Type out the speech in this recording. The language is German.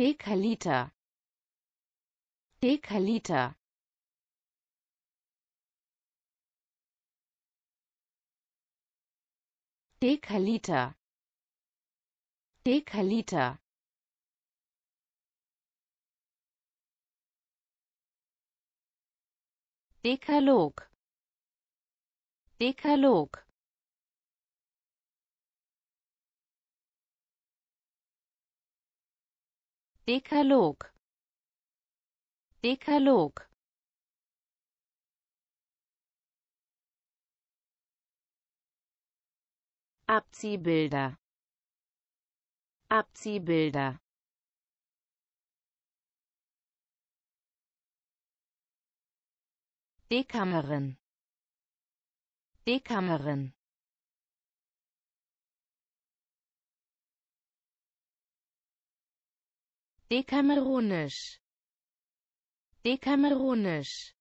Dekaliter Dekaliter Dekaliter Dekaliter Dekalog Dekalog Dekalog Dekalog Abziehbilder Abziehbilder Dekammerin Dekammerin Dekameronisch. Dekameronisch.